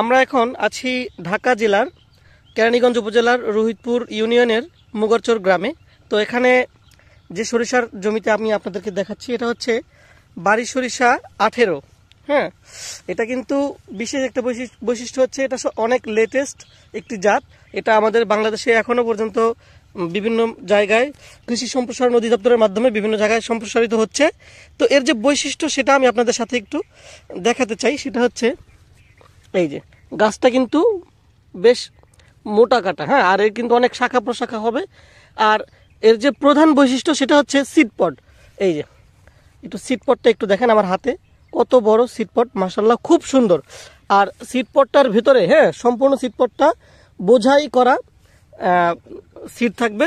আমরা এখন আছি ঢাকা জেলার কেরানীগঞ্জ উপজেলার রোহিতপুর ইউনিয়নের মুগরচর গ্রামে তো এখানে যে সরিষার জমিতে আমি আপনাদেরকে দেখাচ্ছি এটা হচ্ছে বাড়ি সরিষা আঠেরো হ্যাঁ এটা কিন্তু বিশেষ একটা বৈশিষ্ট্য হচ্ছে এটা অনেক লেটেস্ট একটি জাত এটা আমাদের বাংলাদেশে এখনও পর্যন্ত বিভিন্ন জায়গায় কৃষি সম্প্রসারণ অধিদপ্তরের মাধ্যমে বিভিন্ন জায়গায় সম্প্রসারিত হচ্ছে তো এর যে বৈশিষ্ট্য সেটা আমি আপনাদের সাথে একটু দেখাতে চাই সেটা হচ্ছে এই যে গাছটা কিন্তু বেশ মোটা কাটা হ্যাঁ আর এর কিন্তু অনেক শাখা প্রশাখা হবে আর এর যে প্রধান বৈশিষ্ট্য সেটা হচ্ছে সিটপট এই যে একটু সিটপটটা একটু দেখেন আমার হাতে কত বড় সিটপট মার্শাল্লাহ খুব সুন্দর আর সিটপটটার ভিতরে হ্যাঁ সম্পূর্ণ সিটপটটা বোঝাই করা সিট থাকবে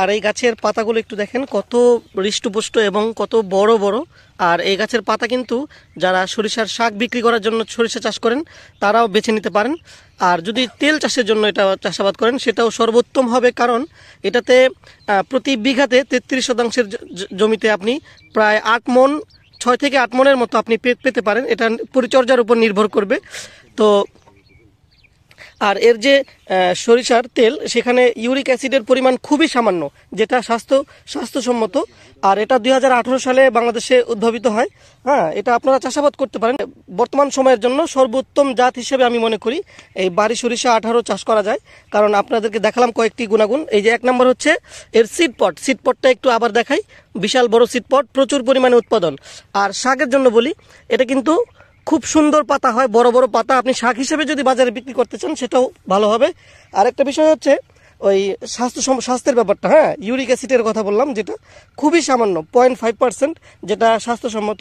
আর এই গাছের পাতাগুলো একটু দেখেন কত হৃষ্টপুষ্ট এবং কত বড় বড় আর এই গাছের পাতা কিন্তু যারা সরিষার শাক বিক্রি করার জন্য সরিষা চাষ করেন তারাও বেছে নিতে পারেন আর যদি তেল চাষের জন্য এটা চাষাবাদ করেন সেটাও সর্বোত্তম হবে কারণ এটাতে প্রতি বিঘাতে তেত্রিশ শতাংশের জমিতে আপনি প্রায় আট মন ছয় থেকে আট মনের মতো আপনি পেতে পারেন এটা পরিচর্যার উপর নির্ভর করবে তো আর এর যে সরিষার তেল সেখানে ইউরিক অ্যাসিডের পরিমাণ খুবই সামান্য যেটা স্বাস্থ্য স্বাস্থ্যসম্মত আর এটা দুই সালে বাংলাদেশে উদ্ভাবিত হয় হ্যাঁ এটা আপনারা চাষাবাদ করতে পারেন বর্তমান সময়ের জন্য সর্বোত্তম জাত হিসেবে আমি মনে করি এই বাড়ি সরিষা আঠারো চাষ করা যায় কারণ আপনাদেরকে দেখালাম কয়েকটি গুণাগুণ এই যে এক নম্বর হচ্ছে এর সিডপট সিটপটটা একটু আবার দেখাই বিশাল বড় সিটপট প্রচুর পরিমাণে উৎপাদন আর শাকের জন্য বলি এটা কিন্তু খুব সুন্দর পাতা হয় বড় বড় পাতা আপনি শাক হিসেবে যদি বাজারে বিক্রি করতে চান সেটাও ভালো হবে আরেকটা বিষয় হচ্ছে ওই স্বাস্থ্য স্বাস্থ্যের ব্যাপারটা হ্যাঁ ইউরিক অ্যাসিডের কথা বললাম যেটা খুবই সামান্য পয়েন্ট ফাইভ পার্সেন্ট যেটা স্বাস্থ্যসম্মত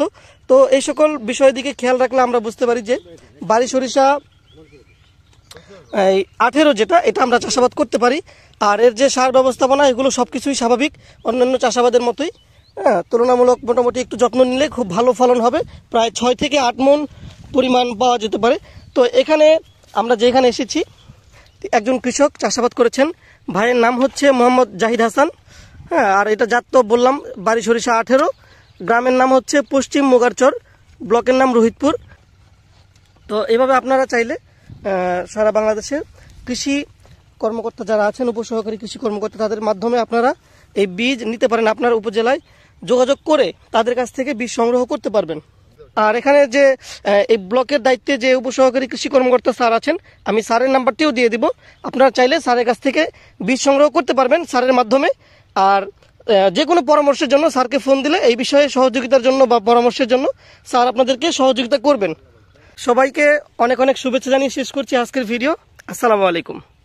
তো এই সকল বিষয়ের দিকে খেয়াল রাখলে আমরা বুঝতে পারি যে বাড়ি সরিষা এই আঠেরো যেটা এটা আমরা চাষাবাদ করতে পারি আর এর যে সার ব্যবস্থাপনা এগুলো সব কিছুই স্বাভাবিক অন্যান্য চাষাবাদের মতোই হ্যাঁ তুলনামূলক মোটামুটি একটু যত্ন নিলে খুব ভালো ফলন হবে প্রায় ছয় থেকে আট মন পরিমাণ পাওয়া যেতে পারে তো এখানে আমরা যেখানে এসেছি একজন কৃষক চাষাবাদ করেছেন ভাইয়ের নাম হচ্ছে মোহাম্মদ জাহিদ হাসান হ্যাঁ আর এটা জাত তো বললাম বাড়ি সরিষা আঠেরো গ্রামের নাম হচ্ছে পশ্চিম মোগারচর ব্লকের নাম রোহিতপুর তো এভাবে আপনারা চাইলে সারা বাংলাদেশের কৃষি কর্মকর্তা যারা আছেন উপসহকারী কৃষি কর্মকর্তা তাদের মাধ্যমে আপনারা এই বীজ নিতে পারেন আপনার উপজেলায় যোগাযোগ করে তাদের কাছ থেকে বীজ সংগ্রহ করতে পারবেন আর এখানে যে এই ব্লকের দায়িত্বে যে উপসহকারী কৃষি কর্মকর্তা স্যার আছেন আমি স্যারের নাম্বারটিও দিয়ে দিব আপনারা চাইলে স্যারের কাছ থেকে বীজ সংগ্রহ করতে পারবেন স্যারের মাধ্যমে আর যে কোনো পরামর্শের জন্য স্যারকে ফোন দিলে এই বিষয়ে সহযোগিতার জন্য বা পরামর্শের জন্য স্যার আপনাদেরকে সহযোগিতা করবেন সবাইকে অনেক অনেক শুভেচ্ছা জানিয়ে শেষ করছি আজকের ভিডিও আসসালামু আলাইকুম